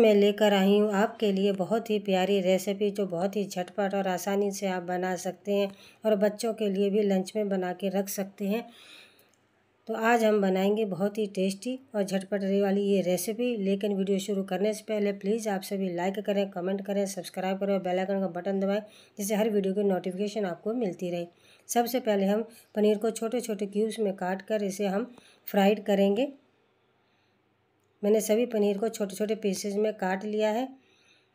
मैं लेकर आई हूँ आपके लिए बहुत ही प्यारी रेसिपी जो बहुत ही झटपट और आसानी से आप बना सकते हैं और बच्चों के लिए भी लंच में बना के रख सकते हैं तो आज हम बनाएंगे बहुत ही टेस्टी और झटपट वाली ये रेसिपी लेकिन वीडियो शुरू करने से पहले प्लीज़ आप सभी लाइक करें कमेंट करें सब्सक्राइब करें और बेलाइकन का बटन दबाएँ जिससे हर वीडियो की नोटिफिकेशन आपको मिलती रहे सबसे पहले हम पनीर को छोटे छोटे क्यूब्स में काट कर इसे हम फ्राइड करेंगे मैंने सभी पनीर को छोटे छोटे पीसेज में काट लिया है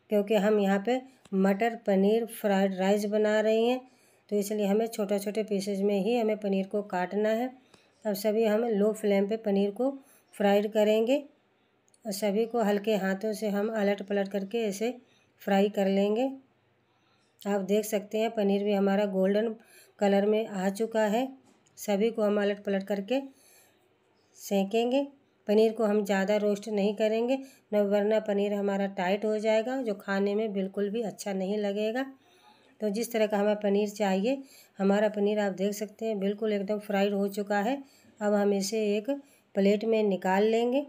क्योंकि हम यहाँ पे मटर पनीर फ्राइड राइस बना रहे हैं तो इसलिए हमें छोटे छोटे पीसेज में ही हमें पनीर को काटना है अब सभी हम लो फ्लेम पे पनीर को फ्राइड करेंगे और सभी को हल्के हाथों से हम अलट पलट करके ऐसे फ्राई कर लेंगे आप देख सकते हैं पनीर भी हमारा गोल्डन कलर में आ चुका है सभी को हम अलट पलट करके सेकेंगे पनीर को हम ज़्यादा रोस्ट नहीं करेंगे न वरना पनीर हमारा टाइट हो जाएगा जो खाने में बिल्कुल भी अच्छा नहीं लगेगा तो जिस तरह का हमें पनीर चाहिए हमारा पनीर आप देख सकते हैं बिल्कुल एकदम फ्राइड हो चुका है अब हम इसे एक प्लेट में निकाल लेंगे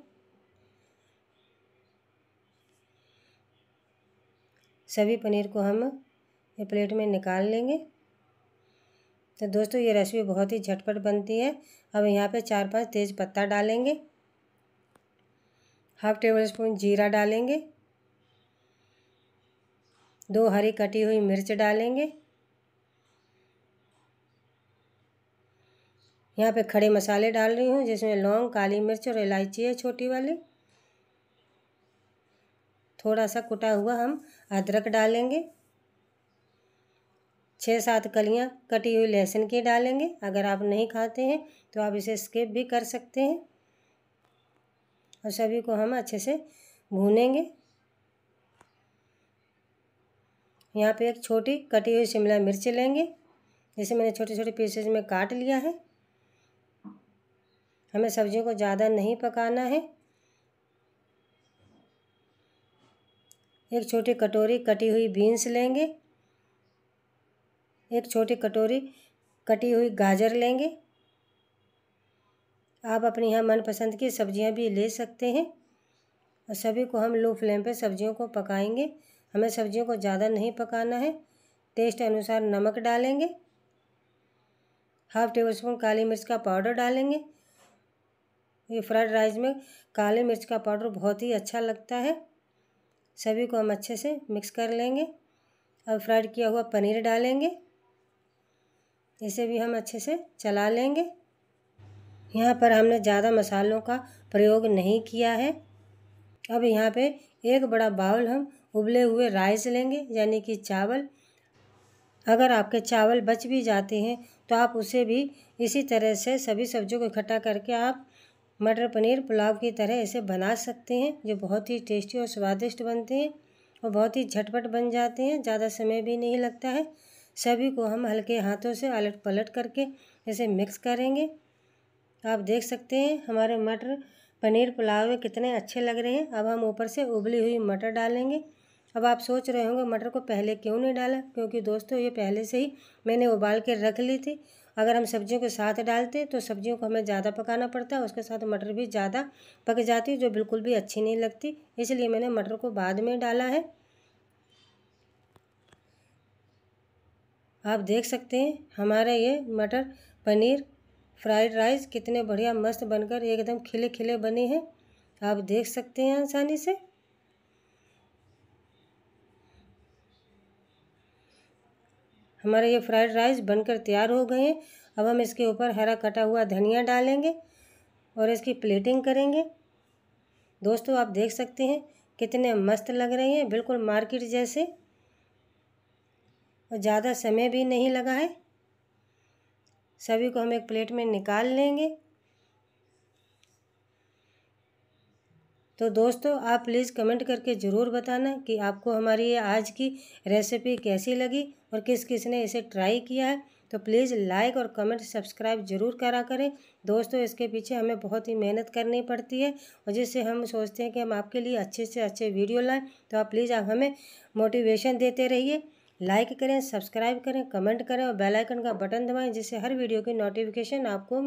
सभी पनीर को हम ये प्लेट में निकाल लेंगे तो दोस्तों ये रेसिपी बहुत ही झटपट बनती है अब यहाँ पे चार पांच तेज़ पत्ता डालेंगे हाफ टेबल स्पून जीरा डालेंगे दो हरी कटी हुई मिर्च डालेंगे यहाँ पे खड़े मसाले डाल रही हूँ जिसमें लौंग काली मिर्च और इलायची है छोटी वाली थोड़ा सा कुटा हुआ हम अदरक डालेंगे छः सात कलियाँ कटी हुई लहसुन की डालेंगे अगर आप नहीं खाते हैं तो आप इसे स्किप भी कर सकते हैं और सभी को हम अच्छे से भूनेंगे यहाँ पे एक छोटी कटी हुई शिमला मिर्च लेंगे जैसे मैंने छोटे छोटे पीसेज में काट लिया है हमें सब्जियों को ज़्यादा नहीं पकाना है एक छोटी कटोरी कटी हुई बीन्स लेंगे एक छोटी कटोरी कटी हुई गाजर लेंगे आप अपने यहाँ मनपसंद की सब्जियाँ भी ले सकते हैं और सभी को हम लो फ्लेम पे सब्जियों को पकाएंगे हमें सब्जियों को ज़्यादा नहीं पकाना है टेस्ट अनुसार नमक डालेंगे हाफ टेबल स्पून काली मिर्च का पाउडर डालेंगे ये फ्राइड राइस में काली मिर्च का पाउडर बहुत ही अच्छा लगता है सभी को हम अच्छे से मिक्स कर लेंगे अब फ्राइड किया हुआ पनीर डालेंगे इसे भी हम अच्छे से चला लेंगे यहाँ पर हमने ज़्यादा मसालों का प्रयोग नहीं किया है अब यहाँ पे एक बड़ा बाउल हम उबले हुए राइस लेंगे यानी कि चावल अगर आपके चावल बच भी जाते हैं तो आप उसे भी इसी तरह से सभी सब्जियों को इकट्ठा करके आप मटर पनीर पुलाव की तरह इसे बना सकते हैं जो बहुत ही टेस्टी और स्वादिष्ट बनते हैं और बहुत ही झटपट बन जाते हैं ज़्यादा समय भी नहीं लगता है सभी को हम हल्के हाथों से अलट पलट करके इसे मिक्स करेंगे आप देख सकते हैं हमारे मटर पनीर पुलाव में कितने अच्छे लग रहे हैं अब हम ऊपर से उबली हुई मटर डालेंगे अब आप सोच रहे होंगे मटर को पहले क्यों नहीं डाला क्योंकि दोस्तों ये पहले से ही मैंने उबाल के रख ली थी अगर हम सब्जियों के साथ डालते तो सब्जियों को हमें ज़्यादा पकाना पड़ता है उसके साथ मटर भी ज़्यादा पक जाती है जो बिल्कुल भी अच्छी नहीं लगती इसलिए मैंने मटर को बाद में डाला है आप देख सकते हैं हमारा ये मटर पनीर फ्राइड राइस कितने बढ़िया मस्त बनकर एकदम खिले खिले बने हैं आप देख सकते हैं आसानी से हमारे ये फ्राइड राइस बनकर तैयार हो गए हैं अब हम इसके ऊपर हरा कटा हुआ धनिया डालेंगे और इसकी प्लेटिंग करेंगे दोस्तों आप देख सकते हैं कितने मस्त लग रहे हैं बिल्कुल मार्केट जैसे और ज़्यादा समय भी नहीं लगा है सभी को हम एक प्लेट में निकाल लेंगे तो दोस्तों आप प्लीज़ कमेंट करके ज़रूर बताना कि आपको हमारी ये आज की रेसिपी कैसी लगी और किस किस ने इसे ट्राई किया है तो प्लीज़ लाइक और कमेंट सब्सक्राइब ज़रूर करा करें दोस्तों इसके पीछे हमें बहुत ही मेहनत करनी पड़ती है और जिससे हम सोचते हैं कि हम आपके लिए अच्छे से अच्छे वीडियो लाएँ तो आप प्लीज़ आप हमें मोटिवेशन देते रहिए लाइक करें सब्सक्राइब करें कमेंट करें और बेल आइकन का बटन दबाएं जिससे हर वीडियो की नोटिफिकेशन आपको